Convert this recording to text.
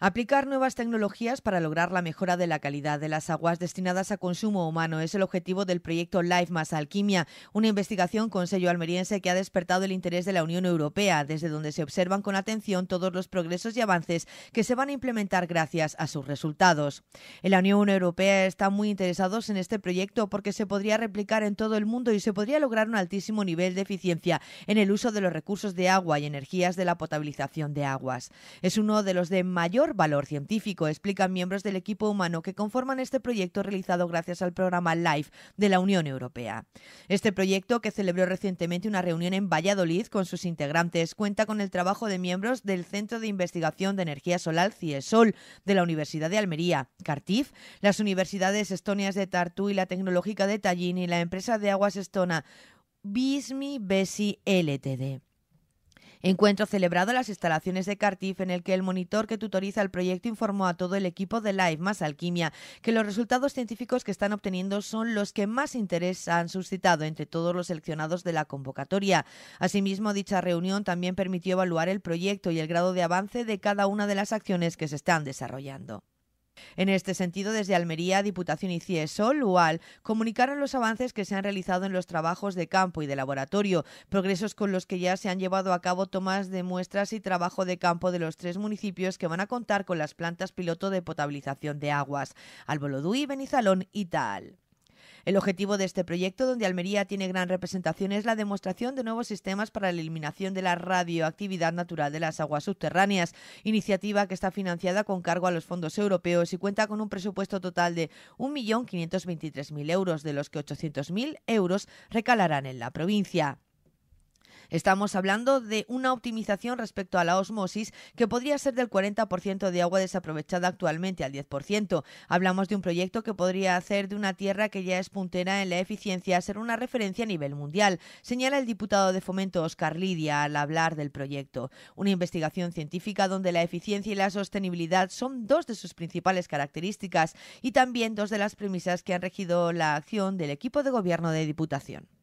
Aplicar nuevas tecnologías para lograr la mejora de la calidad de las aguas destinadas a consumo humano es el objetivo del proyecto Life más Alquimia, una investigación con sello almeriense que ha despertado el interés de la Unión Europea, desde donde se observan con atención todos los progresos y avances que se van a implementar gracias a sus resultados. la Unión Europea está muy interesados en este proyecto porque se podría replicar en todo el mundo y se podría lograr un altísimo nivel de eficiencia en el uso de los recursos de agua y energías de la potabilización de aguas. Es uno de los de mayor valor científico, explican miembros del equipo humano que conforman este proyecto realizado gracias al programa LIFE de la Unión Europea. Este proyecto, que celebró recientemente una reunión en Valladolid con sus integrantes, cuenta con el trabajo de miembros del Centro de Investigación de Energía Solar CIESOL de la Universidad de Almería, Cartif, las universidades estonias de Tartu y la tecnológica de Tallinn y la empresa de aguas estona Bismi Besi LTD. Encuentro celebrado en las instalaciones de Cartif en el que el monitor que tutoriza el proyecto informó a todo el equipo de Live más Alquimia que los resultados científicos que están obteniendo son los que más interés han suscitado entre todos los seleccionados de la convocatoria. Asimismo, dicha reunión también permitió evaluar el proyecto y el grado de avance de cada una de las acciones que se están desarrollando. En este sentido, desde Almería, Diputación y CIESOL, UAL, comunicaron los avances que se han realizado en los trabajos de campo y de laboratorio, progresos con los que ya se han llevado a cabo tomas de muestras y trabajo de campo de los tres municipios que van a contar con las plantas piloto de potabilización de aguas, Alboloduy, Benizalón y Tal. El objetivo de este proyecto, donde Almería tiene gran representación, es la demostración de nuevos sistemas para la eliminación de la radioactividad natural de las aguas subterráneas, iniciativa que está financiada con cargo a los fondos europeos y cuenta con un presupuesto total de 1.523.000 euros, de los que 800.000 euros recalarán en la provincia. Estamos hablando de una optimización respecto a la osmosis que podría ser del 40% de agua desaprovechada actualmente al 10%. Hablamos de un proyecto que podría hacer de una tierra que ya es puntera en la eficiencia ser una referencia a nivel mundial, señala el diputado de Fomento Oscar Lidia al hablar del proyecto. Una investigación científica donde la eficiencia y la sostenibilidad son dos de sus principales características y también dos de las premisas que han regido la acción del equipo de gobierno de Diputación.